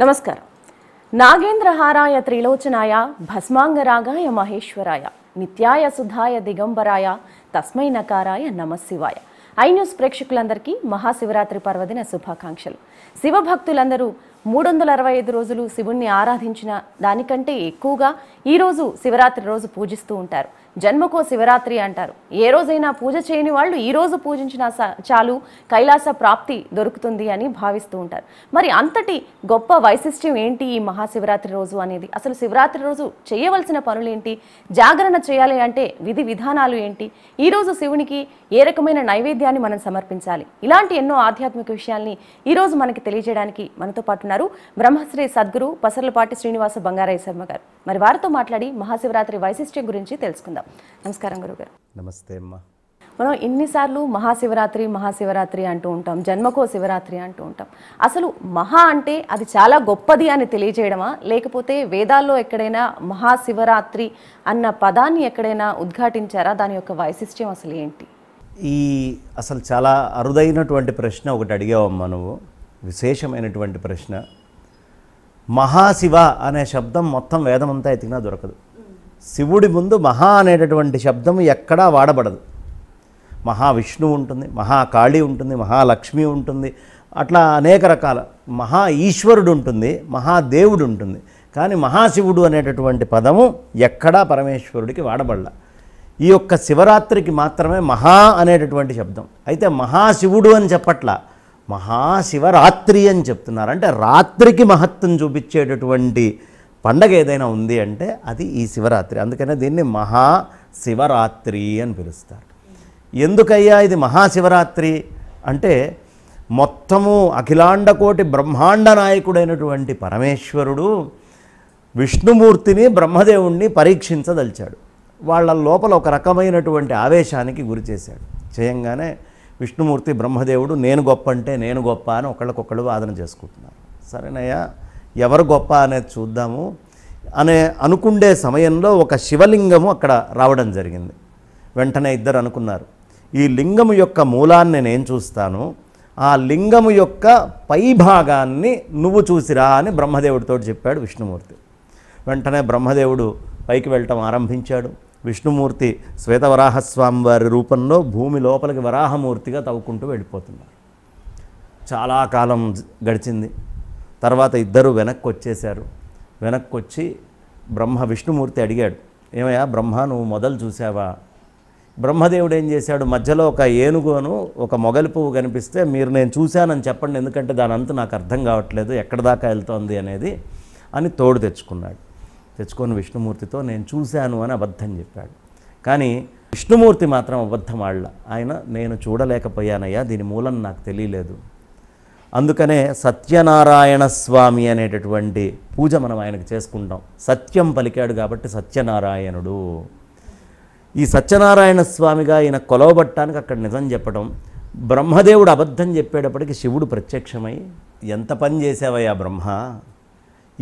నమస్కారం నాగేంద్ర హారాయ త్రిలోచనాయ భస్మాంగరాగాయ మహేశ్వరాయ నిత్యాయ సుధాయ దిగంబరాయ తస్మై నకారాయ నమశివాయ ఐ న్యూస్ ప్రేక్షకులందరికీ మహాశివరాత్రి పర్వదిన శుభాకాంక్షలు శివభక్తులందరూ మూడు వందల అరవై ఐదు రోజులు శివుణ్ణి ఆరాధించిన దానికంటే ఎక్కువగా ఈరోజు శివరాత్రి రోజు పూజిస్తూ ఉంటారు జన్మకో శివరాత్రి అంటారు ఏ రోజైనా పూజ చేయని వాళ్ళు ఈ రోజు పూజించిన చాలు కైలాస ప్రాప్తి దొరుకుతుంది అని భావిస్తూ ఉంటారు మరి అంతటి గొప్ప వైశిష్ట్యం ఏంటి ఈ మహాశివరాత్రి రోజు అనేది అసలు శివరాత్రి రోజు చేయవలసిన పనులేంటి జాగరణ చేయాలి అంటే విధి విధానాలు ఏంటి ఈరోజు శివునికి ఏ రకమైన నైవేద్యాన్ని మనం సమర్పించాలి ఇలాంటి ఎన్నో ఆధ్యాత్మిక విషయాల్ని ఈరోజు మనకి తెలియజేయడానికి మనతో పాటున్నారు బ్రహ్మశ్రీ సద్గురు పసర్లపాటి శ్రీనివాస బంగారయ్య శర్మ గారు మరి వారితో మాట్లాడి మహాశివరాత్రి వైశిష్ట్యం గురించి తెలుసుకుందాం మాట్లాడదాం నమస్కారం గురుగారు నమస్తే అమ్మా మనం ఇన్నిసార్లు మహాశివరాత్రి మహాశివరాత్రి అంటూ ఉంటాం జన్మకో శివరాత్రి అంటూ ఉంటాం అసలు మహా అంటే అది చాలా గొప్పది అని తెలియజేయడమా లేకపోతే వేదాల్లో ఎక్కడైనా మహాశివరాత్రి అన్న పదాన్ని ఎక్కడైనా ఉద్ఘాటించారా దాని యొక్క వైశిష్ట్యం అసలు ఏంటి ఈ అసలు చాలా అరుదైనటువంటి ప్రశ్న ఒకటి అడిగావమ్మా నువ్వు విశేషమైనటువంటి ప్రశ్న మహాశివ అనే శబ్దం మొత్తం వేదమంతా ఎతికినా దొరకదు శివుడి ముందు మహా అనేటటువంటి శబ్దం ఎక్కడా వాడబడదు మహావిష్ణువు ఉంటుంది మహాకాళి ఉంటుంది మహాలక్ష్మి ఉంటుంది అట్లా అనేక రకాల మహా ఈశ్వరుడు ఉంటుంది మహాదేవుడు ఉంటుంది కానీ మహాశివుడు అనేటటువంటి పదము ఎక్కడా పరమేశ్వరుడికి వాడబడ ఈ యొక్క శివరాత్రికి మాత్రమే మహా అనేటటువంటి శబ్దం అయితే మహాశివుడు అని చెప్పట్లా మహాశివరాత్రి అని చెప్తున్నారు అంటే రాత్రికి మహత్వం చూపించేటటువంటి పండగ ఏదైనా ఉంది అంటే అది ఈ శివరాత్రి అందుకనే దీన్ని మహా శివరాత్రి అని పిలుస్తారు ఎందుకయ్యా ఇది మహాశివరాత్రి అంటే మొత్తము అఖిలాండకోటి బ్రహ్మాండ నాయకుడైనటువంటి పరమేశ్వరుడు విష్ణుమూర్తిని బ్రహ్మదేవుణ్ణి పరీక్షించదలిచాడు వాళ్ళ లోపల ఒక రకమైనటువంటి ఆవేశానికి గురి చేశాడు చేయంగానే విష్ణుమూర్తి బ్రహ్మదేవుడు నేను గొప్ప అంటే నేను గొప్ప అని ఒకళ్ళకొకళ్ళు వాదన చేసుకుంటున్నారు సరేనయ్యా ఎవరు గొప్ప అనేది చూద్దాము అనే అనుకుండే సమయంలో ఒక శివలింగము అక్కడ రావడం జరిగింది వెంటనే ఇద్దరు అనుకున్నారు ఈ లింగము యొక్క మూలాన్ని నేను చూస్తాను ఆ లింగము యొక్క పై భాగాన్ని నువ్వు చూసిరా అని బ్రహ్మదేవుడితో చెప్పాడు విష్ణుమూర్తి వెంటనే బ్రహ్మదేవుడు పైకి వెళ్ళటం ఆరంభించాడు విష్ణుమూర్తి శ్వేతవరాహస్వామి వారి రూపంలో భూమి లోపలికి వరాహమూర్తిగా తవ్వుకుంటూ వెళ్ళిపోతున్నారు చాలా కాలం గడిచింది తర్వాత ఇద్దరు వెనక్కి వచ్చేశారు వెనక్కి వచ్చి బ్రహ్మ విష్ణుమూర్తి అడిగాడు ఏమయ్యా బ్రహ్మ నువ్వు మొదలు చూసావా బ్రహ్మదేవుడు ఏం చేశాడు మధ్యలో ఒక ఏనుగును ఒక మొగలి పువ్వు కనిపిస్తే మీరు నేను చూశానని చెప్పండి ఎందుకంటే దాని అంతా నాకు అర్థం కావట్లేదు ఎక్కడ దాకా వెళ్తోంది అనేది అని తోడు తెచ్చుకున్నాడు తెచ్చుకొని విష్ణుమూర్తితో నేను చూశాను అని అబద్ధం చెప్పాడు కానీ విష్ణుమూర్తి మాత్రం అబద్ధం వాళ్ళ ఆయన నేను చూడలేకపోయానయ్యా దీని మూలం నాకు తెలియలేదు అందుకనే సత్యనారాయణ స్వామి అనేటటువంటి పూజ మనం ఆయనకు చేసుకుంటాం సత్యం పలికాడు కాబట్టి సత్యనారాయణుడు ఈ సత్యనారాయణ స్వామిగా ఈయన కొలవబట్టానికి అక్కడ నిజం చెప్పడం బ్రహ్మదేవుడు అబద్ధం చెప్పేటప్పటికి శివుడు ప్రత్యక్షమై ఎంత పని చేసావయ్యా బ్రహ్మ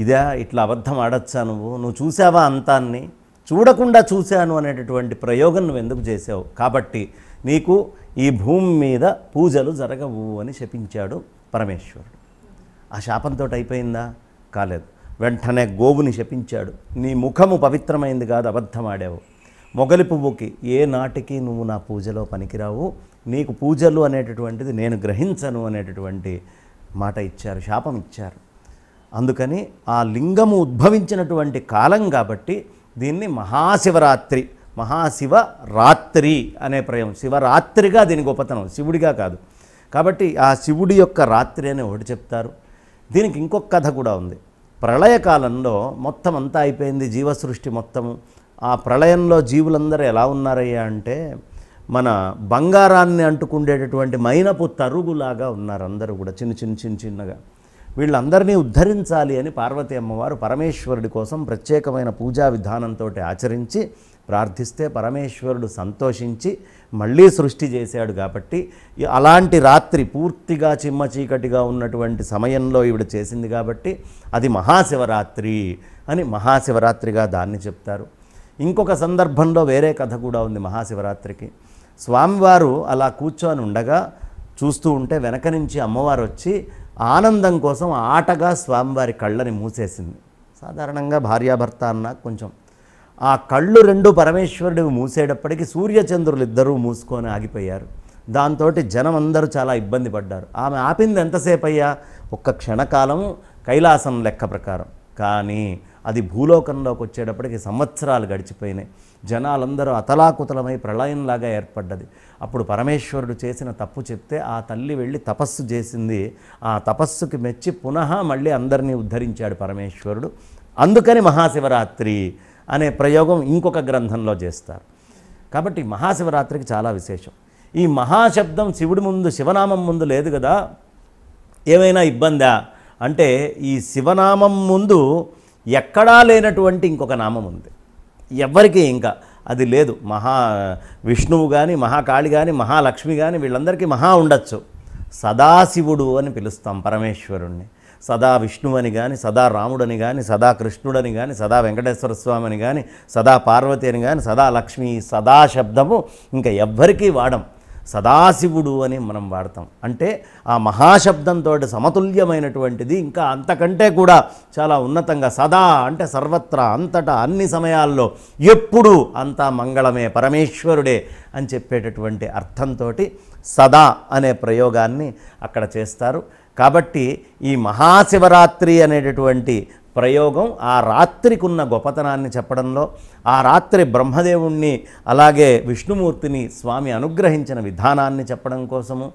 ఇదే ఇట్లా అబద్ధం ఆడచ్చా నువ్వు నువ్వు చూసావా అంతాన్ని చూడకుండా చూశాను అనేటటువంటి ప్రయోగం నువ్వు ఎందుకు చేసావు కాబట్టి నీకు ఈ భూమి మీద పూజలు జరగవు అని శపించాడు పరమేశ్వరుడు ఆ శాపంతో అయిపోయిందా కాలేదు వెంటనే గోవుని శపించాడు నీ ముఖము పవిత్రమైంది కాదు అబద్ధమాడావు మొగలి పువ్వుకి ఏ నాటికి నువ్వు నా పూజలో పనికిరావు నీకు పూజలు అనేటటువంటిది నేను గ్రహించను అనేటటువంటి మాట ఇచ్చారు శాపం ఇచ్చారు అందుకని ఆ లింగము ఉద్భవించినటువంటి కాలం కాబట్టి దీన్ని మహాశివరాత్రి మహాశివ రాత్రి అనే ప్రయం శివరాత్రిగా దీని గొప్పతనం శివుడిగా కాదు కాబట్టి ఆ శివుడి యొక్క రాత్రి అని ఒకటి చెప్తారు దీనికి ఇంకొక కథ కూడా ఉంది ప్రళయకాలంలో మొత్తం అంతా అయిపోయింది జీవసృష్టి మొత్తము ఆ ప్రళయంలో జీవులందరూ ఎలా ఉన్నారయ్యా అంటే మన బంగారాన్ని అంటుకుండేటటువంటి మైనపు తరుగులాగా ఉన్నారు అందరూ కూడా చిన్న చిన్న చిన్న చిన్నగా వీళ్ళందరినీ ఉద్ధరించాలి అని పార్వతీ అమ్మవారు పరమేశ్వరుడి కోసం ప్రత్యేకమైన పూజా విధానంతో ఆచరించి ప్రార్థిస్తే పరమేశ్వరుడు సంతోషించి మళ్ళీ సృష్టి చేశాడు కాబట్టి అలాంటి రాత్రి పూర్తిగా చిమ్మ చీకటిగా ఉన్నటువంటి సమయంలో ఈవిడ చేసింది కాబట్టి అది మహాశివరాత్రి అని మహాశివరాత్రిగా దాన్ని చెప్తారు ఇంకొక సందర్భంలో వేరే కథ కూడా ఉంది మహాశివరాత్రికి స్వామివారు అలా కూర్చొని ఉండగా చూస్తూ ఉంటే వెనక నుంచి అమ్మవారు వచ్చి ఆనందం కోసం ఆటగా స్వామివారి కళ్ళని మూసేసింది సాధారణంగా భార్యాభర్త అన్న కొంచెం ఆ కళ్ళు రెండు పరమేశ్వరుడు మూసేటప్పటికి సూర్యచంద్రులు ఇద్దరూ మూసుకొని ఆగిపోయారు దాంతో జనం అందరూ చాలా ఇబ్బంది పడ్డారు ఆమె ఆపింది ఎంతసేపు అయ్యా ఒక్క క్షణకాలం కైలాసం లెక్క ప్రకారం కానీ అది భూలోకంలోకి వచ్చేటప్పటికి సంవత్సరాలు గడిచిపోయినాయి జనాలందరూ అతలాకుతలమై ప్రళయంలాగా ఏర్పడ్డది అప్పుడు పరమేశ్వరుడు చేసిన తప్పు చెప్తే ఆ తల్లి వెళ్ళి తపస్సు చేసింది ఆ తపస్సుకి మెచ్చి పునః మళ్ళీ అందరినీ ఉద్ధరించాడు పరమేశ్వరుడు అందుకని మహాశివరాత్రి అనే ప్రయోగం ఇంకొక గ్రంథంలో చేస్తారు కాబట్టి మహాశివరాత్రికి చాలా విశేషం ఈ మహాశబ్దం శివుడి ముందు శివనామం ముందు లేదు కదా ఏమైనా ఇబ్బందా అంటే ఈ శివనామం ముందు ఎక్కడా లేనటువంటి ఇంకొక నామం ఉంది ఎవ్వరికీ ఇంకా అది లేదు మహా విష్ణువు కానీ మహాకాళి కానీ మహాలక్ష్మి కానీ వీళ్ళందరికీ మహా ఉండొచ్చు సదాశివుడు అని పిలుస్తాం పరమేశ్వరుణ్ణి సదా విష్ణువని కానీ సదా రాముడని కానీ సదా కృష్ణుడని కానీ సదా వెంకటేశ్వర స్వామి అని కానీ సదా పార్వతి అని కానీ సదా లక్ష్మి సదా శబ్దము ఇంకా ఎవ్వరికీ వాడం సదాశివుడు అని మనం వాడతాం అంటే ఆ మహాశబ్దంతో సమతుల్యమైనటువంటిది ఇంకా అంతకంటే కూడా చాలా ఉన్నతంగా సదా అంటే సర్వత్రా అంతటా అన్ని సమయాల్లో ఎప్పుడు అంతా మంగళమే పరమేశ్వరుడే అని చెప్పేటటువంటి అర్థంతో సదా అనే ప్రయోగాన్ని అక్కడ చేస్తారు కాబట్టి ఈ మహాశివరాత్రి అనేటటువంటి ప్రయోగం ఆ రాత్రికి ఉన్న గొప్పతనాన్ని చెప్పడంలో ఆ రాత్రి బ్రహ్మదేవుణ్ణి అలాగే విష్ణుమూర్తిని స్వామి అనుగ్రహించిన విధానాన్ని చెప్పడం కోసము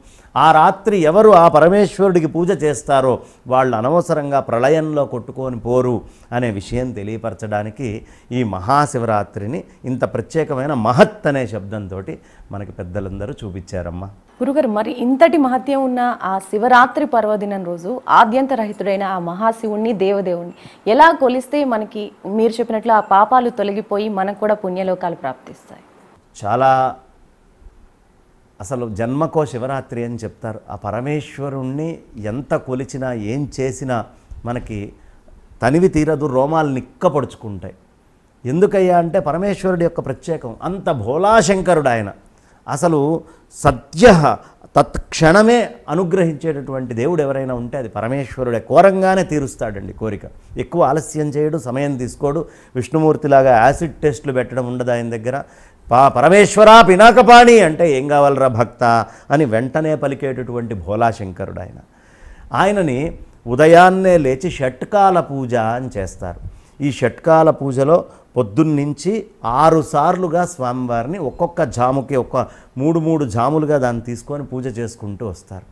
ఆ రాత్రి ఎవరు ఆ పరమేశ్వరుడికి పూజ చేస్తారో వాళ్ళు అనవసరంగా ప్రళయంలో కొట్టుకొని పోరు అనే విషయం తెలియపరచడానికి ఈ మహాశివరాత్రిని ఇంత ప్రత్యేకమైన మహత్ అనే శబ్దంతో మనకి పెద్దలందరూ చూపించారమ్మా గురుగారు మరి ఇంతటి మహత్యం ఉన్న ఆ శివరాత్రి పర్వదినం రోజు ఆద్యంత రహితుడైన ఆ మహాశివుణ్ణి దేవదేవుణ్ణి ఎలా కొలిస్తే మనకి మీరు చెప్పినట్లు ఆ పాపాలు తొలగిపో పోయి మనకు కూడా పుణ్యలోకాలు ప్రాప్తిస్తాయి చాలా అసలు జన్మకో శివరాత్రి అని చెప్తారు ఆ పరమేశ్వరుణ్ణి ఎంత కొలిచినా ఏం చేసినా మనకి తనివి తీరదు రోమాలు నిక్కపడుచుకుంటాయి ఎందుకయ్యా అంటే పరమేశ్వరుడి యొక్క ప్రత్యేకం అంత భోలాశంకరుడు ఆయన అసలు సత్య తత్క్షణమే అనుగ్రహించేటటువంటి దేవుడు ఎవరైనా ఉంటే అది పరమేశ్వరుడే కోరంగానే తీరుస్తాడండి కోరిక ఎక్కువ ఆలస్యం చేయడు సమయం తీసుకోడు విష్ణుమూర్తిలాగా యాసిడ్ టెస్ట్లు పెట్టడం ఉండదు ఆయన దగ్గర పా పరమేశ్వరా పినాకపాణి అంటే ఏం కావాలరా భక్త అని వెంటనే పలికేటటువంటి భోలాశంకరుడు ఆయన ఆయనని ఉదయాన్నే లేచి షట్కాల పూజ అని చేస్తారు ఈ షట్కాల పూజలో పొద్దున్నుంచి ఆరు సార్లుగా స్వామివారిని ఒక్కొక్క జాముకి ఒక్క మూడు మూడు జాములుగా దాన్ని తీసుకొని పూజ చేసుకుంటూ వస్తారు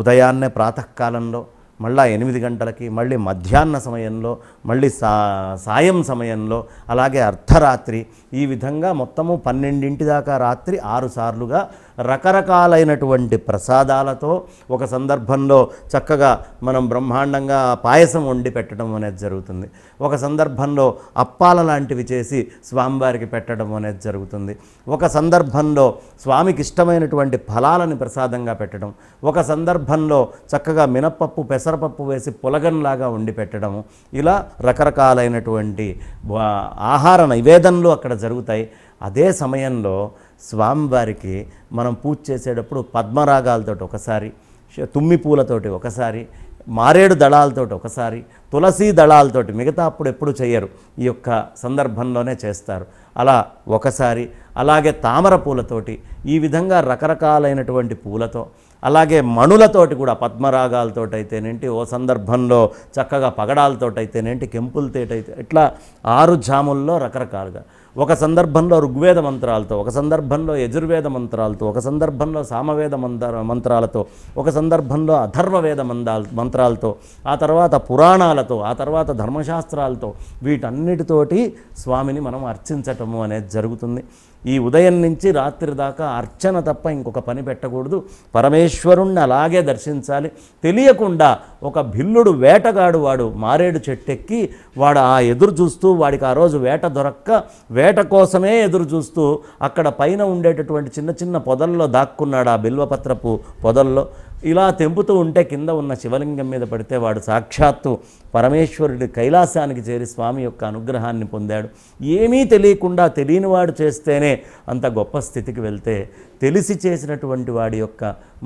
ఉదయాన్నే ప్రాతకాలంలో మళ్ళా ఎనిమిది గంటలకి మళ్ళీ మధ్యాహ్న సమయంలో మళ్ళీ సా సాయం సమయంలో అలాగే అర్ధరాత్రి ఈ విధంగా మొత్తము పన్నెండింటి దాకా రాత్రి ఆరుసార్లుగా సార్లుగా రకరకాలైనటువంటి ప్రసాదాలతో ఒక సందర్భంలో చక్కగా మనం బ్రహ్మాండంగా పాయసం వండి పెట్టడం అనేది జరుగుతుంది ఒక సందర్భంలో అప్పాల లాంటివి చేసి స్వామివారికి పెట్టడం అనేది జరుగుతుంది ఒక సందర్భంలో స్వామికి ఇష్టమైనటువంటి ఫలాలను ప్రసాదంగా పెట్టడం ఒక సందర్భంలో చక్కగా మినప్పప్పు పెసరపప్పు వేసి పులగన్లాగా వండి పెట్టడం ఇలా రకరకాలైనటువంటి ఆహార నైవేదనలు అక్కడ జరుగుతాయి అదే సమయంలో స్వామివారికి మనం పూజ చేసేటప్పుడు పద్మరాగాలతోటి ఒకసారి తుమ్మి పూలతోటి ఒకసారి మారేడు దళాలతోటి ఒకసారి తులసీ దళాలతోటి మిగతా అప్పుడు ఎప్పుడు చేయరు ఈ యొక్క సందర్భంలోనే చేస్తారు అలా ఒకసారి అలాగే తామర పూలతోటి ఈ విధంగా రకరకాలైనటువంటి పూలతో అలాగే మణులతోటి కూడా పద్మరాగాలతో అయితేనేంటి ఓ సందర్భంలో చక్కగా పగడాలతో పగడాలతోటైతేనేంటి కెంపులతోటైతే ఇట్లా ఆరు జాముల్లో రకరకాలుగా ఒక సందర్భంలో ఋగ్వేద మంత్రాలతో ఒక సందర్భంలో యజుర్వేద మంత్రాలతో ఒక సందర్భంలో సామవేద మంత్ర మంత్రాలతో ఒక సందర్భంలో అధర్వవేద మందాల మంత్రాలతో ఆ తర్వాత పురాణాలతో ఆ తర్వాత ధర్మశాస్త్రాలతో వీటన్నిటితోటి స్వామిని మనం అర్చించటము అనేది జరుగుతుంది ఈ ఉదయం నుంచి రాత్రి దాకా అర్చన తప్ప ఇంకొక పని పెట్టకూడదు పరమేశ్వరుణ్ణి అలాగే దర్శించాలి తెలియకుండా ఒక భిల్లుడు వేటగాడు వాడు మారేడు చెట్టెక్కి వాడు ఆ ఎదురు చూస్తూ వాడికి ఆ రోజు వేట దొరక్క వేట కోసమే ఎదురు చూస్తూ అక్కడ పైన ఉండేటటువంటి చిన్న చిన్న పొదల్లో దాక్కున్నాడు ఆ బిల్వపత్రపు పొదల్లో ఇలా తెంపుతూ ఉంటే కింద ఉన్న శివలింగం మీద పడితే వాడు సాక్షాత్తు పరమేశ్వరుడి కైలాసానికి చేరి స్వామి యొక్క అనుగ్రహాన్ని పొందాడు ఏమీ తెలియకుండా తెలియనివాడు చేస్తేనే అంత గొప్ప స్థితికి వెళ్తే తెలిసి చేసినటువంటి వాడి యొక్క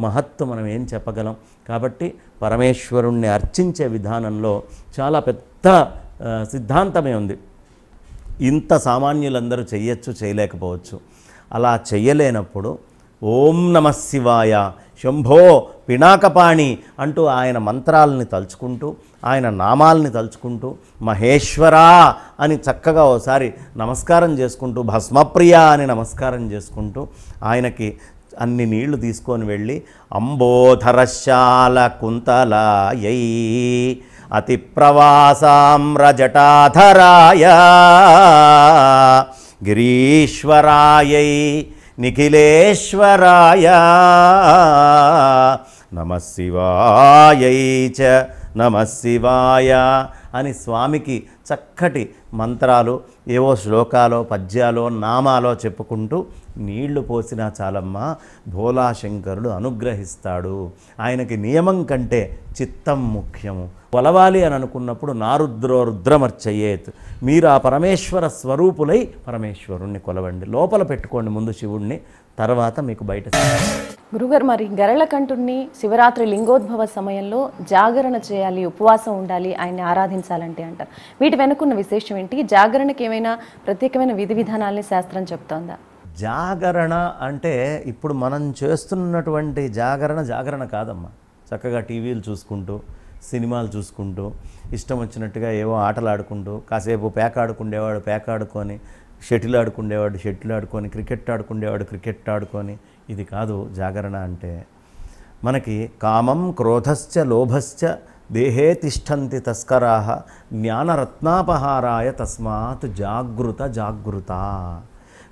మహత్వం మనం ఏం చెప్పగలం కాబట్టి పరమేశ్వరుణ్ణి అర్చించే విధానంలో చాలా పెద్ద సిద్ధాంతమే ఉంది ఇంత సామాన్యులందరూ చేయొచ్చు చేయలేకపోవచ్చు అలా చేయలేనప్పుడు ఓం నమ శివాయ శంభో పినాకపాణి అంటూ ఆయన మంత్రాలని తలుచుకుంటూ ఆయన నామాలని తలుచుకుంటూ మహేశ్వరా అని చక్కగా ఓసారి నమస్కారం చేసుకుంటూ భస్మప్రియ అని నమస్కారం చేసుకుంటూ ఆయనకి అన్ని నీళ్లు తీసుకొని వెళ్ళి అంబోధరశాల కుంతలాయై అతి ప్రవాసామ్రజటాధరాయ గిరీశ్వరాయై నిఖిలేశ్వరాయ నమ శివాయ అని స్వామికి చక్కటి మంత్రాలు ఏవో శ్లోకాలో పద్యాలో నామాలో చెప్పుకుంటూ నీళ్లు పోసినా చాలమ్మా భోలాశంకరుడు అనుగ్రహిస్తాడు ఆయనకి నియమం కంటే చిత్తం ముఖ్యము కొలవాలి అని అనుకున్నప్పుడు నారుద్రో రుద్రమర్చయ్యేత్ మీరు ఆ పరమేశ్వర స్వరూపులై పరమేశ్వరుణ్ణి కొలవండి లోపల పెట్టుకోండి ముందు శివుణ్ణి తర్వాత మీకు బయట గురుగారు మరి గరళకంఠుణ్ణి శివరాత్రి లింగోద్భవ సమయంలో జాగరణ చేయాలి ఉపవాసం ఉండాలి ఆయన్ని ఆరాధించాలంటే అంటారు వీటి వెనుకున్న విశేషం ఏంటి జాగరణకి ఏమైనా ప్రత్యేకమైన విధి విధానాలని శాస్త్రం చెప్తోందా జాగరణ అంటే ఇప్పుడు మనం చేస్తున్నటువంటి జాగరణ జాగరణ కాదమ్మా చక్కగా టీవీలు చూసుకుంటూ సినిమాలు చూసుకుంటూ ఇష్టం వచ్చినట్టుగా ఏవో ఆటలు ఆడుకుంటూ కాసేపు పేక ఆడుకుండేవాడు పేక ఆడుకొని షటిల్ ఆడుకుండేవాడు షటిల్ ఆడుకొని క్రికెట్ ఆడుకుండేవాడు క్రికెట్ ఆడుకొని ఇది కాదు జాగరణ అంటే మనకి కామం క్రోధశ్చ లోభశ్చ దేహే తిష్టంతి తస్కరాహ జ్ఞానరత్నాపహారాయ తస్మాత్ జాగృత జాగృత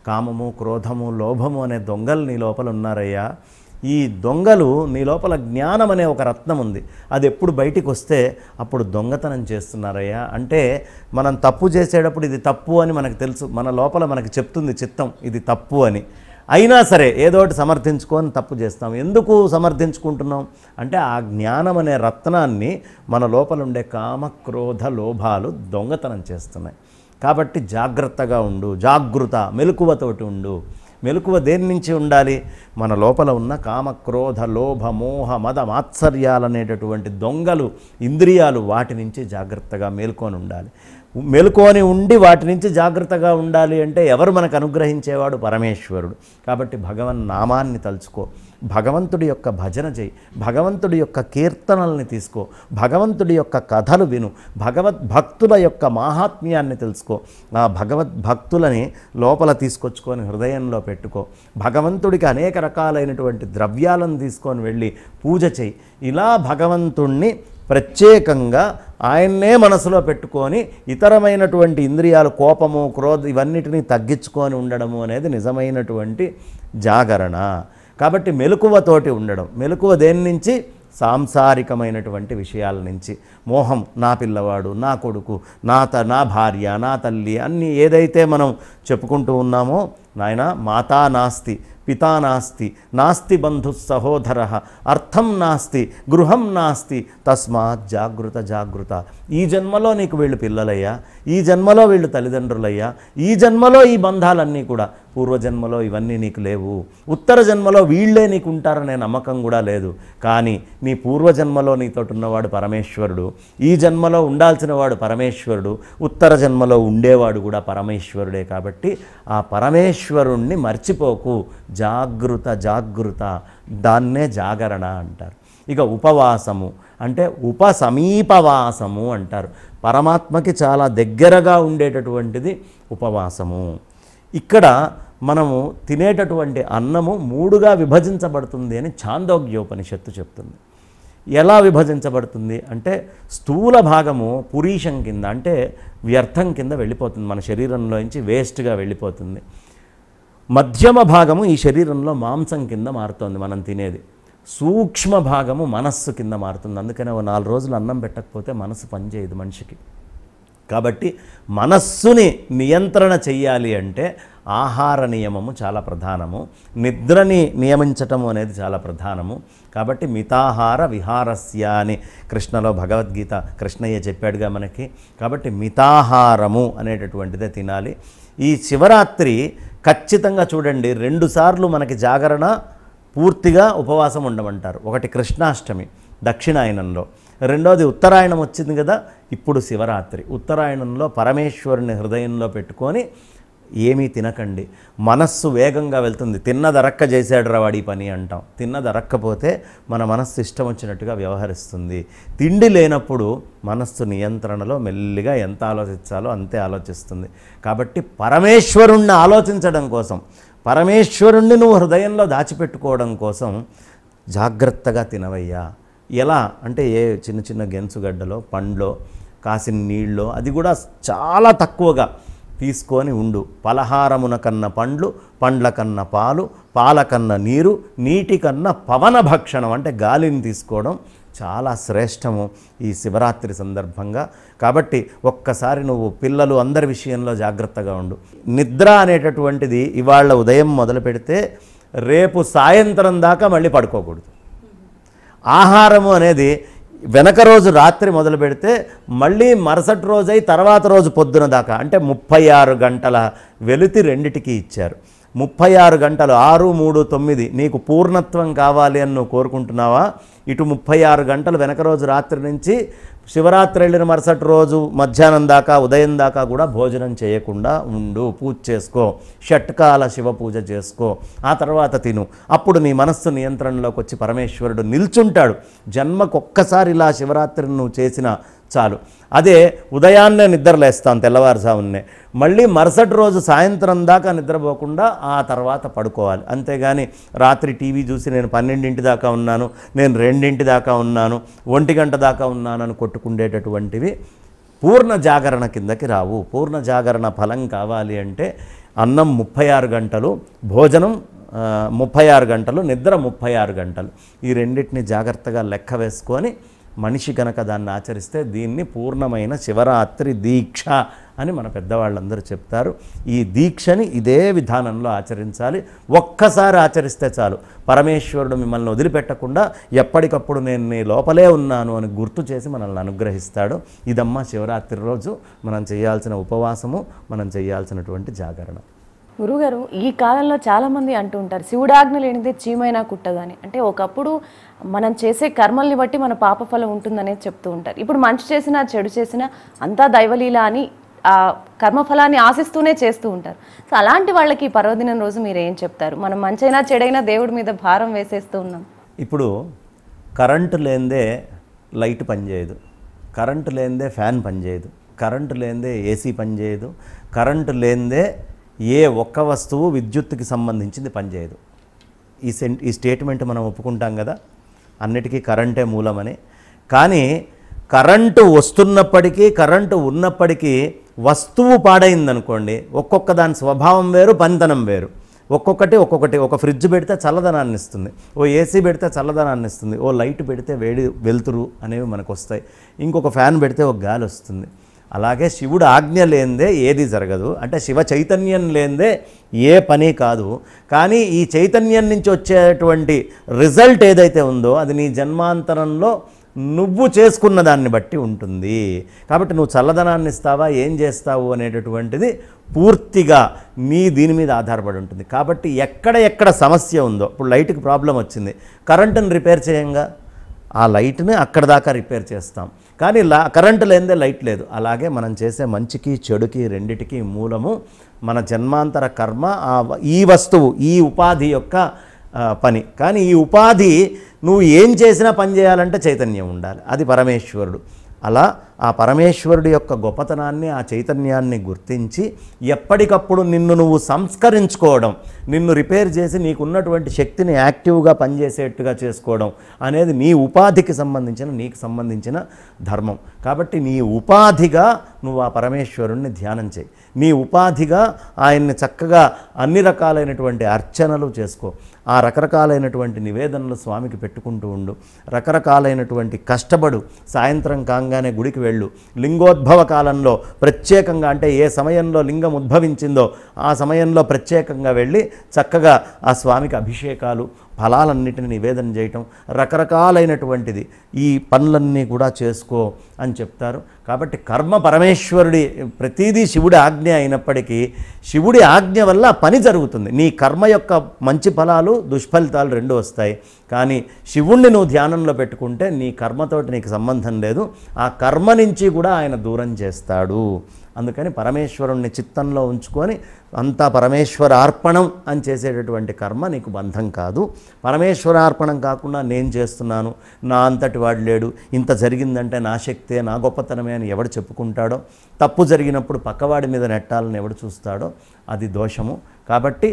కామము క్రోధము లోభము అనే దొంగలు నీ లోపల ఉన్నారయ్యా ఈ దొంగలు నీ లోపల జ్ఞానం అనే ఒక రత్నం ఉంది అది ఎప్పుడు బయటికి వస్తే అప్పుడు దొంగతనం చేస్తున్నారయ్యా అంటే మనం తప్పు చేసేటప్పుడు ఇది తప్పు అని మనకు తెలుసు మన లోపల మనకు చెప్తుంది చిత్తం ఇది తప్పు అని అయినా సరే ఏదో ఒకటి సమర్థించుకొని తప్పు చేస్తాం ఎందుకు సమర్థించుకుంటున్నాం అంటే ఆ జ్ఞానం అనే రత్నాన్ని మన లోపల ఉండే కామక్రోధ లోభాలు దొంగతనం చేస్తున్నాయి కాబట్టి జాగ్రత్తగా ఉండు జాగృత మెలకువతోటి ఉండు మెలకువ దేని నుంచి ఉండాలి మన లోపల ఉన్న కామక్రోధ లోభ మోహ మద మాత్సర్యాలనేటటువంటి దొంగలు ఇంద్రియాలు వాటి నుంచి జాగ్రత్తగా మేల్కొని ఉండాలి మెలుకొని ఉండి వాటి నుంచి జాగ్రత్తగా ఉండాలి అంటే ఎవరు మనకు అనుగ్రహించేవాడు పరమేశ్వరుడు కాబట్టి భగవన్ నామాన్ని తలుచుకో భగవంతుడి యొక్క భజన చేయి భగవంతుడి యొక్క కీర్తనల్ని తీసుకో భగవంతుడి యొక్క కథలు విను భగవద్భక్తుల యొక్క మాహాత్మ్యాన్ని తెలుసుకో ఆ భగవద్భక్తులని లోపల తీసుకొచ్చుకొని హృదయంలో పెట్టుకో భగవంతుడికి అనేక రకాలైనటువంటి ద్రవ్యాలను తీసుకొని వెళ్ళి పూజ చేయి ఇలా భగవంతుణ్ణి ప్రత్యేకంగా ఆయన్నే మనసులో పెట్టుకొని ఇతరమైనటువంటి ఇంద్రియాలు కోపము క్రోధ ఇవన్నిటిని తగ్గించుకొని ఉండడము అనేది నిజమైనటువంటి జాగరణ కాబట్టి మెలకువతోటి ఉండడం మెలకువ దేని నుంచి సాంసారికమైనటువంటి విషయాల నుంచి మోహం నా పిల్లవాడు నా కొడుకు నా త నా భార్య నా తల్లి అన్నీ ఏదైతే మనం చెప్పుకుంటూ ఉన్నామో నాయన మాతా నాస్తి పితా నాస్తి నాస్తి బంధు సహోదర అర్థం నాస్తి గృహం నాస్తి తస్మాత్ జాగృత జాగృత ఈ జన్మలో నీకు వీళ్ళు పిల్లలయ్యా ఈ జన్మలో వీళ్ళు తల్లిదండ్రులయ్యా ఈ జన్మలో ఈ బంధాలన్నీ కూడా పూర్వజన్మలో ఇవన్నీ నీకు లేవు ఉత్తర జన్మలో వీళ్ళే నీకు ఉంటారనే నమ్మకం కూడా లేదు కానీ నీ పూర్వజన్మలో నీతోటి ఉన్నవాడు పరమేశ్వరుడు ఈ జన్మలో ఉండాల్సిన వాడు పరమేశ్వరుడు ఉత్తర జన్మలో ఉండేవాడు కూడా పరమేశ్వరుడే కాబట్టి ఆ పరమేశ్వరు ఈశ్వరుణ్ణి మర్చిపోకు జాగృత జాగృత దాన్నే జాగరణ అంటారు ఇక ఉపవాసము అంటే ఉపసమీపవాసము అంటారు పరమాత్మకి చాలా దగ్గరగా ఉండేటటువంటిది ఉపవాసము ఇక్కడ మనము తినేటటువంటి అన్నము మూడుగా విభజించబడుతుంది అని ఛాందోగ్యోపనిషత్తు చెప్తుంది ఎలా విభజించబడుతుంది అంటే స్థూల భాగము పురీషం కింద అంటే వ్యర్థం కింద వెళ్ళిపోతుంది మన శరీరంలోంచి వేస్ట్గా వెళ్ళిపోతుంది మధ్యమ భాగము ఈ శరీరంలో మాంసం కింద మారుతోంది మనం తినేది సూక్ష్మ భాగము మనస్సు కింద మారుతుంది అందుకనే ఓ నాలుగు రోజులు అన్నం పెట్టకపోతే మనసు పనిచేయదు మనిషికి కాబట్టి మనస్సుని నియంత్రణ చెయ్యాలి అంటే ఆహార నియమము చాలా ప్రధానము నిద్రని నియమించటము అనేది చాలా ప్రధానము కాబట్టి మితాహార విహారస్య అని కృష్ణలో భగవద్గీత కృష్ణయ్య చెప్పాడుగా మనకి కాబట్టి మితాహారము అనేటటువంటిదే తినాలి ఈ శివరాత్రి ఖచ్చితంగా చూడండి రెండుసార్లు మనకి జాగరణ పూర్తిగా ఉపవాసం ఉండమంటారు ఒకటి కృష్ణాష్టమి దక్షిణాయనంలో రెండోది ఉత్తరాయణం వచ్చింది కదా ఇప్పుడు శివరాత్రి ఉత్తరాయణంలో పరమేశ్వరుని హృదయంలో పెట్టుకొని ఏమీ తినకండి మనస్సు వేగంగా వెళ్తుంది తిన్నదరక్క చేశాడురా వాడి పని అంటాం తిన్నదరక్కపోతే మన మనస్సు ఇష్టం వచ్చినట్టుగా వ్యవహరిస్తుంది తిండి లేనప్పుడు మనస్సు నియంత్రణలో మెల్లిగా ఎంత ఆలోచించాలో అంతే ఆలోచిస్తుంది కాబట్టి పరమేశ్వరుణ్ణి ఆలోచించడం కోసం పరమేశ్వరుణ్ణి నువ్వు హృదయంలో దాచిపెట్టుకోవడం కోసం జాగ్రత్తగా తినవయ్యా ఎలా అంటే ఏ చిన్న చిన్న గెంచుగడ్డలో పండ్లో కాసిన నీళ్ళలో అది కూడా చాలా తక్కువగా తీసుకొని ఉండు పలహారమున కన్న పండ్లు పండ్ల కన్న పాలు పాల కన్న నీరు నీటి కన్న పవన భక్షణం అంటే గాలిని తీసుకోవడం చాలా శ్రేష్టము ఈ శివరాత్రి సందర్భంగా కాబట్టి ఒక్కసారి నువ్వు పిల్లలు అందరి విషయంలో జాగ్రత్తగా ఉండు నిద్ర అనేటటువంటిది ఇవాళ ఉదయం మొదలు పెడితే రేపు సాయంత్రం దాకా మళ్ళీ పడుకోకూడదు ఆహారము అనేది వెనక రోజు రాత్రి మొదలు పెడితే మళ్ళీ మరుసటి రోజై తర్వాత రోజు పొద్దున దాకా అంటే ముప్పై ఆరు గంటల వెలుతి రెండిటికి ఇచ్చారు ముప్పై ఆరు గంటలు ఆరు మూడు తొమ్మిది నీకు పూర్ణత్వం కావాలి అని నువ్వు కోరుకుంటున్నావా ఇటు ముప్పై ఆరు గంటలు వెనక రోజు రాత్రి నుంచి శివరాత్రి వెళ్ళిన మరుసటి రోజు మధ్యాహ్నం దాకా ఉదయం దాకా కూడా భోజనం చేయకుండా ఉండు పూజ చేసుకో షట్కాల శివ పూజ చేసుకో ఆ తర్వాత తిను అప్పుడు నీ మనస్సు నియంత్రణలోకి వచ్చి పరమేశ్వరుడు నిల్చుంటాడు జన్మకొక్కసారి ఇలా శివరాత్రిని నువ్వు చేసిన చాలు అదే ఉదయాన్నే నిద్రలేస్తాను తెల్లవారుజామునే మళ్ళీ మరుసటి రోజు సాయంత్రం దాకా నిద్రపోకుండా ఆ తర్వాత పడుకోవాలి అంతేగాని రాత్రి టీవీ చూసి నేను పన్నెండింటి దాకా ఉన్నాను నేను రెండింటి దాకా ఉన్నాను ఒంటి గంట దాకా అని కొట్టుకుండేటటువంటివి పూర్ణ జాగరణ కిందకి రావు పూర్ణ జాగరణ ఫలం కావాలి అంటే అన్నం ముప్పై ఆరు గంటలు భోజనం ముప్పై ఆరు గంటలు నిద్ర ముప్పై ఆరు గంటలు ఈ రెండింటిని జాగ్రత్తగా లెక్క వేసుకొని మనిషి కనుక దాన్ని ఆచరిస్తే దీన్ని పూర్ణమైన శివరాత్రి దీక్ష అని మన పెద్దవాళ్ళందరూ చెప్తారు ఈ దీక్షని ఇదే విధానంలో ఆచరించాలి ఒక్కసారి ఆచరిస్తే చాలు పరమేశ్వరుడు మిమ్మల్ని వదిలిపెట్టకుండా ఎప్పటికప్పుడు నేను నీ లోపలే ఉన్నాను అని గుర్తు చేసి మనల్ని అనుగ్రహిస్తాడు ఇదమ్మా శివరాత్రి రోజు మనం చేయాల్సిన ఉపవాసము మనం చేయాల్సినటువంటి జాగరణ గురుగారు ఈ కాలంలో చాలామంది అంటూ ఉంటారు శివుడాజ్ఞ లేనిదే చీమైనా కుట్టదని అంటే ఒకప్పుడు మనం చేసే కర్మల్ని బట్టి మన పాపఫలం ఉంటుందనే చెప్తూ ఉంటారు ఇప్పుడు మంచి చేసినా చెడు చేసినా అంతా దైవలీల అని ఆ కర్మఫలాన్ని ఆశిస్తూనే చేస్తూ ఉంటారు సో అలాంటి వాళ్ళకి ఈ పర్వదినం రోజు మీరు ఏం చెప్తారు మనం మంచైనా చెడైనా దేవుడి మీద భారం వేసేస్తూ ఉన్నాం ఇప్పుడు కరెంటు లేనిదే లైట్ పనిచేయదు కరెంటు లేనిదే ఫ్యాన్ పనిచేయదు కరెంటు లేనిదే ఏసీ పనిచేయదు కరెంటు లేనిదే ఏ ఒక్క వస్తువు విద్యుత్తుకి సంబంధించింది పనిచేయదు ఈ సెం ఈ స్టేట్మెంట్ మనం ఒప్పుకుంటాం కదా అన్నిటికీ కరెంటే మూలమని కానీ కరెంటు వస్తున్నప్పటికీ కరెంటు ఉన్నప్పటికీ వస్తువు పాడైందనుకోండి ఒక్కొక్క దాని స్వభావం వేరు పనితనం వేరు ఒక్కొక్కటి ఒక్కొక్కటి ఒక ఫ్రిడ్జ్ పెడితే చల్లదనాన్ని ఇస్తుంది ఓ ఏసీ పెడితే చల్లదనాన్ని ఇస్తుంది ఓ లైట్ పెడితే వేడి వెలుతురు అనేవి మనకు వస్తాయి ఇంకొక ఫ్యాన్ పెడితే ఒక గాలి వస్తుంది అలాగే శివుడు ఆజ్ఞ లేనిదే ఏది జరగదు అంటే శివ చైతన్యం లేనిదే ఏ పని కాదు కానీ ఈ చైతన్యం నుంచి వచ్చేటువంటి రిజల్ట్ ఏదైతే ఉందో అది నీ జన్మాంతరంలో నువ్వు చేసుకున్న దాన్ని బట్టి ఉంటుంది కాబట్టి నువ్వు చల్లదనాన్ని ఇస్తావా ఏం చేస్తావు అనేటటువంటిది పూర్తిగా నీ దీని మీద ఆధారపడి ఉంటుంది కాబట్టి ఎక్కడ ఎక్కడ సమస్య ఉందో ఇప్పుడు లైట్కి ప్రాబ్లం వచ్చింది కరెంటుని రిపేర్ చేయంగా ఆ లైట్ని అక్కడ దాకా రిపేర్ చేస్తాం కానీ లా కరెంటు లేనిదే లైట్ లేదు అలాగే మనం చేసే మంచికి చెడుకి రెండిటికి మూలము మన జన్మాంతర కర్మ ఈ వస్తువు ఈ ఉపాధి యొక్క పని కానీ ఈ ఉపాధి నువ్వు ఏం చేసినా పని చేయాలంటే చైతన్యం ఉండాలి అది పరమేశ్వరుడు అలా ఆ పరమేశ్వరుడి యొక్క గొప్పతనాన్ని ఆ చైతన్యాన్ని గుర్తించి ఎప్పటికప్పుడు నిన్ను నువ్వు సంస్కరించుకోవడం నిన్ను రిపేర్ చేసి నీకున్నటువంటి శక్తిని యాక్టివ్గా పనిచేసేట్టుగా చేసుకోవడం అనేది నీ ఉపాధికి సంబంధించిన నీకు సంబంధించిన ధర్మం కాబట్టి నీ ఉపాధిగా నువ్వు ఆ పరమేశ్వరుణ్ణి ధ్యానం చేయి నీ ఉపాధిగా ఆయన్ని చక్కగా అన్ని రకాలైనటువంటి అర్చనలు చేసుకో ఆ రకరకాలైనటువంటి నివేదనలు స్వామికి పెట్టుకుంటూ ఉండు రకరకాలైనటువంటి కష్టపడు సాయంత్రం కాగానే గుడికి వెళ్ళు లింగోద్భవ కాలంలో ప్రత్యేకంగా అంటే ఏ సమయంలో లింగం ఉద్భవించిందో ఆ సమయంలో ప్రత్యేకంగా వెళ్ళి చక్కగా ఆ స్వామికి అభిషేకాలు ఫలాలన్నిటిని నివేదన చేయటం రకరకాలైనటువంటిది ఈ పనులన్నీ కూడా చేసుకో అని చెప్తారు కాబట్టి కర్మ పరమేశ్వరుడి ప్రతిదీ శివుడి ఆజ్ఞ అయినప్పటికీ శివుడి ఆజ్ఞ వల్ల పని జరుగుతుంది నీ కర్మ యొక్క మంచి ఫలాలు దుష్ఫలితాలు రెండు వస్తాయి కానీ శివుణ్ణి నువ్వు ధ్యానంలో పెట్టుకుంటే నీ కర్మతోటి నీకు సంబంధం లేదు ఆ కర్మ నుంచి కూడా ఆయన దూరం చేస్తాడు అందుకని పరమేశ్వరుణ్ణి చిత్తంలో ఉంచుకొని అంతా పరమేశ్వరార్పణం అని చేసేటటువంటి కర్మ నీకు బంధం కాదు పరమేశ్వరార్పణం కాకుండా నేను చేస్తున్నాను నా అంతటి వాడు లేడు ఇంత జరిగిందంటే నా శక్తే నా గొప్పతనమే అని ఎవడు చెప్పుకుంటాడో తప్పు జరిగినప్పుడు పక్కవాడి మీద నెట్టాలని ఎవడు చూస్తాడో అది దోషము కాబట్టి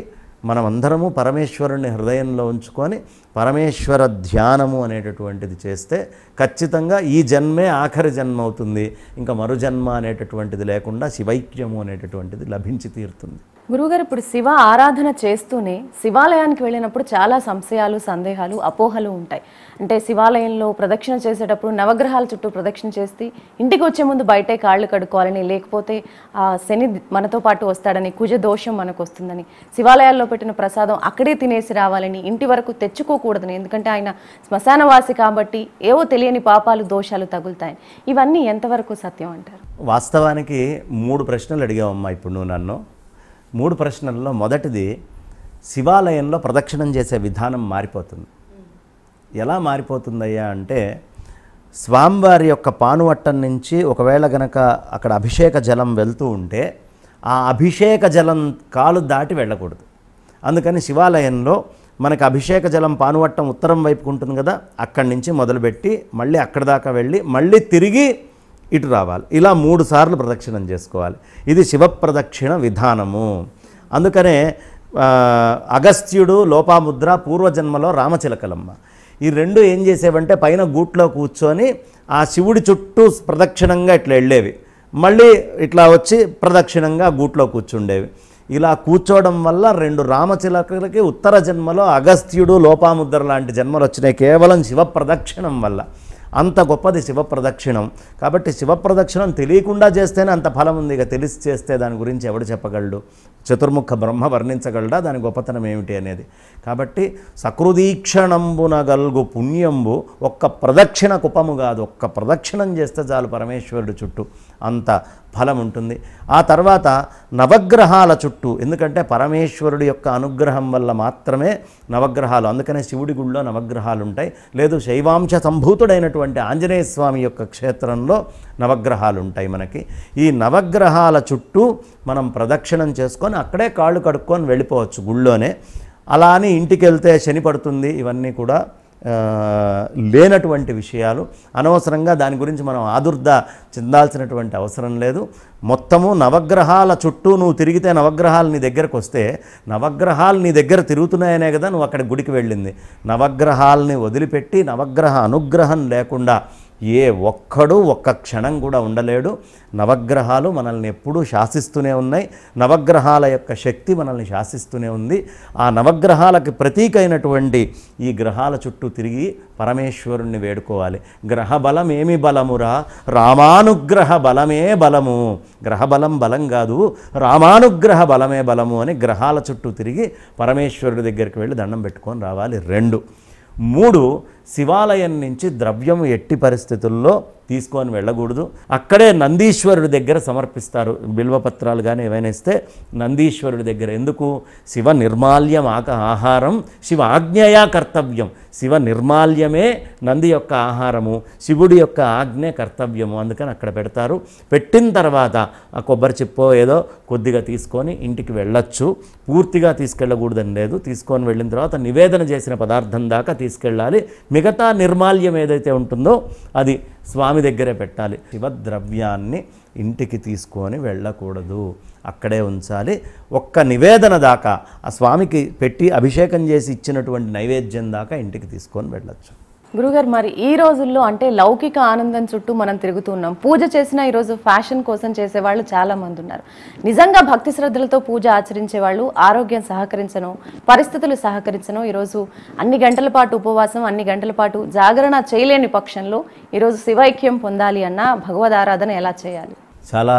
మనమందరము పరమేశ్వరుణ్ణి హృదయంలో ఉంచుకొని పరమేశ్వర ధ్యానము అనేటటువంటిది చేస్తే ఖచ్చితంగా ఈ జన్మే ఆఖరి జన్మ అవుతుంది ఇంకా మరు జన్మ అనేటటువంటిది లేకుండా శివైక్యము అనేటటువంటిది లభించి తీరుతుంది గురువుగారు ఇప్పుడు శివ ఆరాధన చేస్తూనే శివాలయానికి వెళ్ళినప్పుడు చాలా సంశయాలు సందేహాలు అపోహలు ఉంటాయి అంటే శివాలయంలో ప్రదక్షిణ చేసేటప్పుడు నవగ్రహాల చుట్టూ ప్రదక్షిణ చేస్తే ఇంటికి వచ్చే ముందు బయటే కాళ్ళు కడుక్కోవాలని లేకపోతే ఆ శని మనతో పాటు వస్తాడని కుజ దోషం మనకు వస్తుందని శివాలయాల్లో పెట్టిన ప్రసాదం అక్కడే తినేసి రావాలని ఇంటి వరకు తెచ్చుకోకూడదని ఎందుకంటే ఆయన శ్మశానవాసి కాబట్టి ఏవో తెలియని పాపాలు దోషాలు తగులుతాయి ఇవన్నీ ఎంతవరకు సత్యం అంటారు వాస్తవానికి మూడు ప్రశ్నలు అడిగామమ్మా ఇప్పుడు నువ్వు నన్ను మూడు ప్రశ్నల్లో మొదటిది శివాలయంలో ప్రదక్షిణం చేసే విధానం మారిపోతుంది ఎలా మారిపోతుందయ్యా అంటే స్వామివారి యొక్క పానువట్టం నుంచి ఒకవేళ గనక అక్కడ అభిషేక జలం వెళ్తూ ఉంటే ఆ అభిషేక జలం కాలు దాటి వెళ్ళకూడదు అందుకని శివాలయంలో మనకు అభిషేక జలం పానువట్టం ఉత్తరం వైపుకు ఉంటుంది కదా అక్కడి నుంచి మొదలుపెట్టి మళ్ళీ అక్కడ దాకా వెళ్ళి మళ్ళీ తిరిగి ఇటు రావాలి ఇలా మూడు సార్లు ప్రదక్షిణం చేసుకోవాలి ఇది శివప్రదక్షిణ విధానము అందుకనే అగస్త్యుడు లోపాముద్ర పూర్వజన్మలో రామచిలకలమ్మ ఈ రెండు ఏం చేసేవంటే పైన గూట్లో కూర్చొని ఆ శివుడి చుట్టూ ప్రదక్షిణంగా ఇట్లా వెళ్ళేవి మళ్ళీ ఇట్లా వచ్చి ప్రదక్షిణంగా గూట్లో కూర్చుండేవి ఇలా కూర్చోవడం వల్ల రెండు రామచిలకలకి ఉత్తర జన్మలో అగస్త్యుడు లోపాముద్ర లాంటి జన్మలు వచ్చినాయి కేవలం శివ ప్రదక్షిణం వల్ల అంత గొప్పది శివప్రదక్షిణం కాబట్టి శివప్రదక్షిణం తెలియకుండా చేస్తేనే అంత ఫలం ఉంది ఇక తెలిసి చేస్తే దాని గురించి ఎవడు చెప్పగలడు చతుర్ముఖ బ్రహ్మ వర్ణించగలడా దాని గొప్పతనం ఏమిటి అనేది కాబట్టి సకృదీక్షణంబున గల్గు పుణ్యంబు ఒక్క ప్రదక్షిణ కుపము కాదు ఒక్క ప్రదక్షిణం చేస్తే చాలు పరమేశ్వరుడు చుట్టూ అంత ఫలం ఉంటుంది ఆ తర్వాత నవగ్రహాల చుట్టూ ఎందుకంటే పరమేశ్వరుడి యొక్క అనుగ్రహం వల్ల మాత్రమే నవగ్రహాలు అందుకనే శివుడి గుళ్ళో నవగ్రహాలు ఉంటాయి లేదు శైవాంశ సంభూతుడైనటువంటి ఆంజనేయ స్వామి యొక్క క్షేత్రంలో నవగ్రహాలు ఉంటాయి మనకి ఈ నవగ్రహాల చుట్టూ మనం ప్రదక్షిణం చేసుకొని అక్కడే కాళ్ళు కడుక్కొని వెళ్ళిపోవచ్చు గుళ్ళోనే అలా అని ఇంటికి వెళ్తే శని పడుతుంది ఇవన్నీ కూడా లేనటువంటి విషయాలు అనవసరంగా దాని గురించి మనం ఆదుర్ద చెందాల్సినటువంటి అవసరం లేదు మొత్తము నవగ్రహాల చుట్టూ నువ్వు తిరిగితే నవగ్రహాలు నీ దగ్గరకు వస్తే నవగ్రహాలు నీ దగ్గర తిరుగుతున్నాయనే కదా నువ్వు అక్కడ గుడికి వెళ్ళింది నవగ్రహాలని వదిలిపెట్టి నవగ్రహ అనుగ్రహం లేకుండా ఏ ఒక్కడు ఒక్క క్షణం కూడా ఉండలేడు నవగ్రహాలు మనల్ని ఎప్పుడూ శాసిస్తూనే ఉన్నాయి నవగ్రహాల యొక్క శక్తి మనల్ని శాసిస్తూనే ఉంది ఆ నవగ్రహాలకు ప్రతీక అయినటువంటి ఈ గ్రహాల చుట్టూ తిరిగి పరమేశ్వరుణ్ణి వేడుకోవాలి గ్రహ బలం ఏమి బలమురా రామానుగ్రహ బలమే బలము గ్రహ బలం బలం కాదు రామానుగ్రహ బలమే బలము అని గ్రహాల చుట్టూ తిరిగి పరమేశ్వరుడి దగ్గరికి వెళ్ళి దండం పెట్టుకొని రావాలి రెండు మూడు శివాలయం నుంచి ద్రవ్యం ఎట్టి పరిస్థితుల్లో తీసుకొని వెళ్ళకూడదు అక్కడే నందీశ్వరుడి దగ్గర సమర్పిస్తారు బిల్వపత్రాలు కానీ ఏమైనా ఇస్తే నందీశ్వరుడి దగ్గర ఎందుకు శివ నిర్మాల్యం ఆక ఆహారం శివ ఆజ్ఞయా కర్తవ్యం శివ నిర్మాల్యమే నంది యొక్క ఆహారము శివుడి యొక్క ఆజ్ఞే కర్తవ్యము అందుకని అక్కడ పెడతారు పెట్టిన తర్వాత ఆ కొబ్బరి చెప్పు ఏదో కొద్దిగా తీసుకొని ఇంటికి వెళ్ళొచ్చు పూర్తిగా తీసుకెళ్ళకూడదని లేదు తీసుకొని వెళ్ళిన తర్వాత నివేదన చేసిన పదార్థం దాకా తీసుకెళ్ళాలి మిగతా నిర్మాల్యం ఏదైతే ఉంటుందో అది స్వామి దగ్గరే పెట్టాలి శివద్రవ్యాన్ని ఇంటికి తీసుకొని వెళ్ళకూడదు అక్కడే ఉంచాలి ఒక్క నివేదన దాకా ఆ స్వామికి పెట్టి అభిషేకం చేసి ఇచ్చినటువంటి నైవేద్యం దాకా ఇంటికి తీసుకొని వెళ్ళచ్చు గురుగారు మరి ఈ రోజుల్లో అంటే లౌకిక ఆనందం చుట్టూ మనం తిరుగుతున్నాం పూజ చేసిన ఈరోజు ఫ్యాషన్ కోసం చేసేవాళ్ళు మంది ఉన్నారు నిజంగా భక్తి శ్రద్ధలతో పూజ ఆచరించే వాళ్ళు ఆరోగ్యం సహకరించను పరిస్థితులు సహకరించను ఈరోజు అన్ని గంటల పాటు ఉపవాసం అన్ని గంటల పాటు జాగరణ చేయలేని పక్షంలో ఈరోజు శివైక్యం పొందాలి అన్న భగవద్ ఆరాధన ఎలా చేయాలి చాలా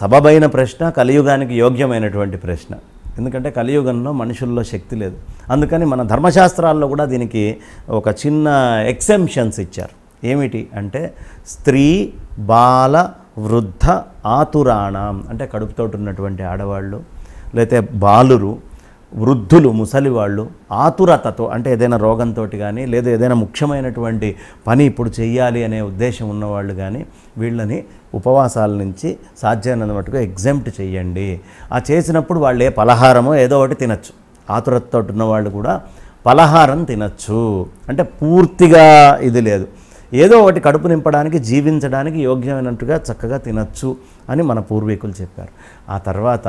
సబబైన ప్రశ్న కలియుగానికి యోగ్యమైనటువంటి ప్రశ్న ఎందుకంటే కలియుగంలో మనుషుల్లో శక్తి లేదు అందుకని మన ధర్మశాస్త్రాల్లో కూడా దీనికి ఒక చిన్న ఎక్సెంప్షన్స్ ఇచ్చారు ఏమిటి అంటే స్త్రీ బాల వృద్ధ ఆతురాణం అంటే కడుపుతోటి ఉన్నటువంటి ఆడవాళ్ళు లేతే బాలురు వృద్ధులు ముసలివాళ్ళు ఆతురతతో అంటే ఏదైనా రోగంతో కానీ లేదా ఏదైనా ముఖ్యమైనటువంటి పని ఇప్పుడు చేయాలి అనే ఉద్దేశం ఉన్నవాళ్ళు కానీ వీళ్ళని ఉపవాసాల నుంచి సాధ్యమైనంత మటుకు ఎగ్జెంప్ట్ చేయండి ఆ చేసినప్పుడు వాళ్ళు ఏ పలహారమో ఏదో ఒకటి తినచ్చు ఆతురతతో ఉన్నవాళ్ళు కూడా పలహారం తినచ్చు అంటే పూర్తిగా ఇది లేదు ఏదో ఒకటి కడుపు నింపడానికి జీవించడానికి యోగ్యమైనట్టుగా చక్కగా తినచ్చు అని మన పూర్వీకులు చెప్పారు ఆ తర్వాత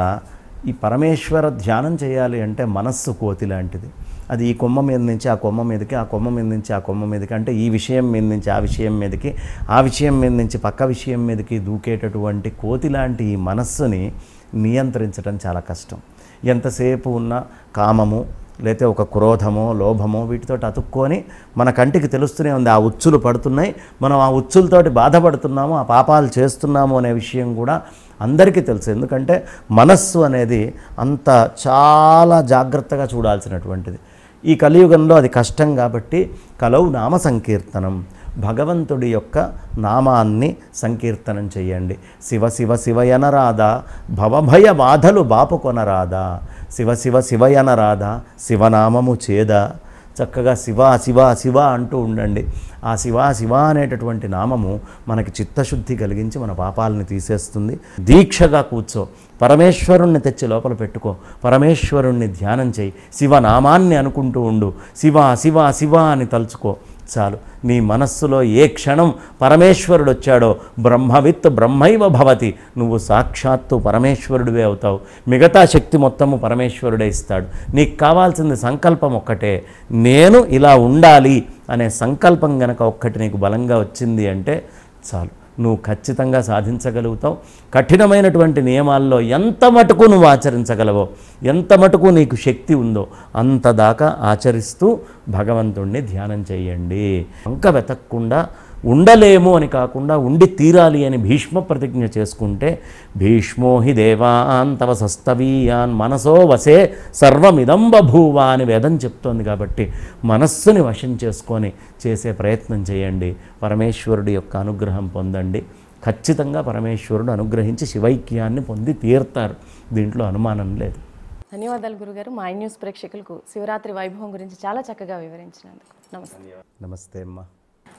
ఈ పరమేశ్వర ధ్యానం చేయాలి అంటే మనస్సు కోతి లాంటిది అది ఈ కొమ్మ మీద నుంచి ఆ కొమ్మ మీదకి ఆ కొమ్మ మీద నుంచి ఆ కొమ్మ మీదకి అంటే ఈ విషయం మీద నుంచి ఆ విషయం మీదకి ఆ విషయం మీద నుంచి పక్క విషయం మీదకి దూకేటటువంటి కోతి లాంటి ఈ మనస్సుని నియంత్రించడం చాలా కష్టం ఎంతసేపు ఉన్న కామము లేతే ఒక క్రోధమో లోభమో వీటితో అతుక్కొని మన కంటికి తెలుస్తూనే ఉంది ఆ ఉచ్చులు పడుతున్నాయి మనం ఆ ఉచ్చులతోటి బాధపడుతున్నాము ఆ పాపాలు చేస్తున్నాము అనే విషయం కూడా అందరికీ తెలుసు ఎందుకంటే మనస్సు అనేది అంత చాలా జాగ్రత్తగా చూడాల్సినటువంటిది ఈ కలియుగంలో అది కష్టం కాబట్టి కలవు నామ సంకీర్తనం భగవంతుడి యొక్క నామాన్ని సంకీర్తనం చేయండి శివ శివ శివయనరాధా భవభయ బాధలు బాపుకొనరాధా శివ శివ శివయనరాధా శివనామము చేదా చక్కగా శివ శివ శివ అంటూ ఉండండి ఆ శివ శివ అనేటటువంటి నామము మనకి చిత్తశుద్ధి కలిగించి మన పాపాలని తీసేస్తుంది దీక్షగా కూర్చో పరమేశ్వరుణ్ణి తెచ్చి లోపల పెట్టుకో పరమేశ్వరుణ్ణి ధ్యానం చేయి శివనామాన్ని అనుకుంటూ ఉండు శివ శివ శివ అని తలుచుకో చాలు నీ మనస్సులో ఏ క్షణం పరమేశ్వరుడు వచ్చాడో బ్రహ్మవిత్ బ్రహ్మైవ భవతి నువ్వు సాక్షాత్తు పరమేశ్వరుడివే అవుతావు మిగతా శక్తి మొత్తము పరమేశ్వరుడే ఇస్తాడు నీకు కావాల్సింది సంకల్పం ఒక్కటే నేను ఇలా ఉండాలి అనే సంకల్పం గనక ఒక్కటి నీకు బలంగా వచ్చింది అంటే చాలు నువ్వు ఖచ్చితంగా సాధించగలుగుతావు కఠినమైనటువంటి నియమాల్లో ఎంత మటుకు నువ్వు ఆచరించగలవో ఎంత మటుకు నీకు శక్తి ఉందో అంత దాకా ఆచరిస్తూ భగవంతుణ్ణి ధ్యానం చేయండి ఇంకా వెతకకుండా ఉండలేము అని కాకుండా ఉండి తీరాలి అని భీష్మ ప్రతిజ్ఞ చేసుకుంటే భీష్మో హి దేవాన్ తవ సస్తవీయాన్ మనసో వశే సర్వమిదం బభూవా అని వేదం చెప్తోంది కాబట్టి మనస్సుని వశం చేసుకొని చేసే ప్రయత్నం చేయండి పరమేశ్వరుడి యొక్క అనుగ్రహం పొందండి ఖచ్చితంగా పరమేశ్వరుడు అనుగ్రహించి శివైక్యాన్ని పొంది తీరుతారు దీంట్లో అనుమానం లేదు ధన్యవాదాలు గురుగారు మా న్యూస్ ప్రేక్షకులకు శివరాత్రి వైభవం గురించి చాలా చక్కగా వివరించినందుకు నమస్తే నమస్తే అమ్మా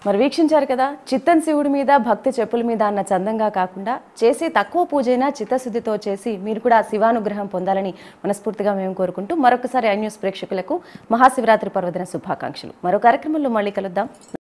మరి వీక్షించారు కదా చిత్తన్ శివుడి మీద భక్తి చెప్పుల మీద అన్న చందంగా కాకుండా చేసే తక్కువ పూజైనా చిత్తశుద్ధితో చేసి మీరు కూడా శివానుగ్రహం పొందాలని మనస్ఫూర్తిగా మేము కోరుకుంటూ మరొకసారి ఐ న్యూస్ ప్రేక్షకులకు మహాశివరాత్రి పర్వదిన శుభాకాంక్షలు మరో కార్యక్రమంలో మళ్ళీ కలుద్దాం